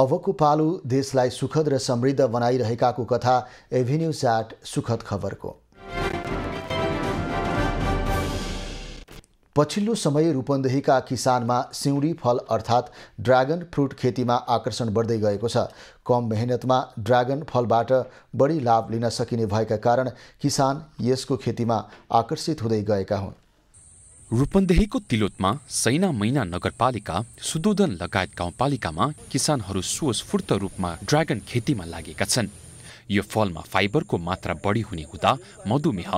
अबको पालु देशलाई सुखद र समृद्ध बनाइरहेकाको कथा एभिन्यू स्याट सुखद खबरको पछिल्लो समय रूपन्देहीका किसानमा सिउँडी फल अर्थात् ड्रागन फ्रुट खेतीमा आकर्षण बढ्दै गएको छ कम मेहनतमा ड्रागन फलबाट बढी लाभ लिन सकिने भएका कारण किसान यसको खेतीमा आकर्षित हुँदै गएका हुन् रूपन्देहीको तिलोतमा सैना मैना नगरपालिका सुदोधन लगायत गाउँपालिकामा किसानहरू स्वस्फूर्त रूपमा ड्रागन खेतीमा लागेका छन् यो फलमा फाइबरको मात्रा बढी हुने हुँदा मधुमेह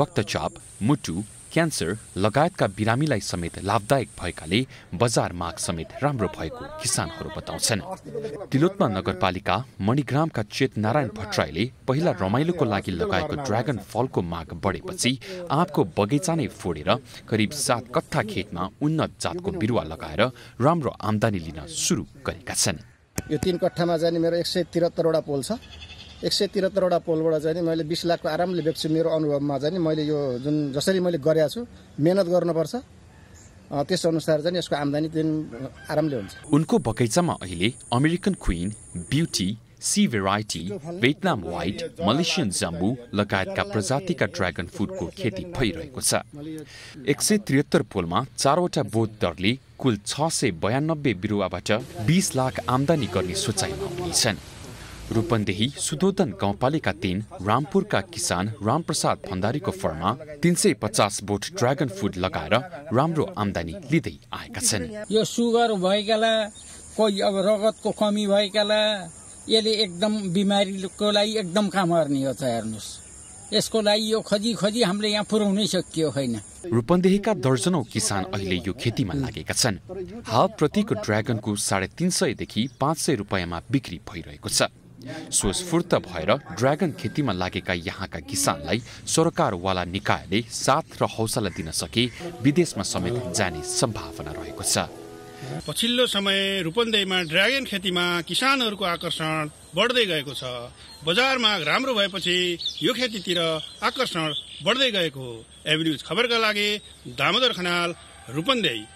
रक्तचाप मुटु क्यान्सर लगायतका बिरामीलाई समेत लाभदायक भएकाले बजार माग समेत राम्रो भएको किसानहरू बताउँछन् तिलोत्मा नगरपालिका मणिग्रामका चेत नारायण भट्टराईले पहिला रमाइलोको लागि लगाएको ड्रागन फलको माग बढेपछि आँपको बगैँचा नै फोडेर करिब सात कट्ठा खेतमा उन्नत जातको बिरुवा लगाएर राम्रो आम्दानी लिन सुरु गरेका छन् यो तिन कट्ठामा जाने मेरो एक सय त्रिहत्तरवटा पोल छ एक सय त्रिहत्तरवटा पोलबाट चाहिँ नि मैले बिस लाखको आरामले बेच्छु मेरो अनुभवमा चाहिँ नि मैले यो जुन जसरी मैले गरेको छु मेहनत गर्नुपर्छ त्यस अनुसार चाहिँ यसको आम्दानी आरामले हुन्छ उनको बगैँचामा अहिले American queen beauty C variety Vietnam white Malaysian जम्बु लगायतका प्रजातिका ड्रागन फ्रुटको खेती भइरहेको छ एक सय त्रिहत्तर पोलमा चारवटा बोध दरले कुल छ सय बयानब्बे बिरुवाबाट बिस लाख आम्दानी गर्ने सोचाइमा हुनेछन् रूपन्देही सुदोदन गाउँपालिका तीन रामपुरका किसान रामप्रसाद भण्डारीको फर्ममा तिन सय पचास बोट ड्रागन फुड लगाएर राम्रो आमदानी लिँदै आएका छन् यो सुगर भएकाला कोही अब रगतको कमी भएकाला यसले एकदम बिमारीको लागि एकदम काम गर्ने हो त हेर्नुहोस् यसको लागि यो खोजी खोजी हामीले यहाँ पुर्याउनै सकियो होइन रूपन्देहीका दर्जनौ किसान अहिले यो खेतीमा लागेका छन् हाल प्रतिको ड्रागनको साढे तिन सयदेखि पाँच सय रुपियाँमा बिक्री भइरहेको छ स्वस्फूर्त भएर ड्रागन खेतीमा लागेका यहाँका किसानलाई सरकारवाला निकायले साथ र हौसला दिन सके विदेशमा समेत जाने सम्भावना रहेको छ पछिल्लो समय रूपन्देहीमा ड्रागन खेतीमा किसानहरूको आकर्षण बढ्दै गएको छ बजारमा राम्रो भएपछि यो खेतीतिर आकर्षण बढ्दै गएको हो एभिन्युज खबरका लागि दामोदर खनाल रूपन्देही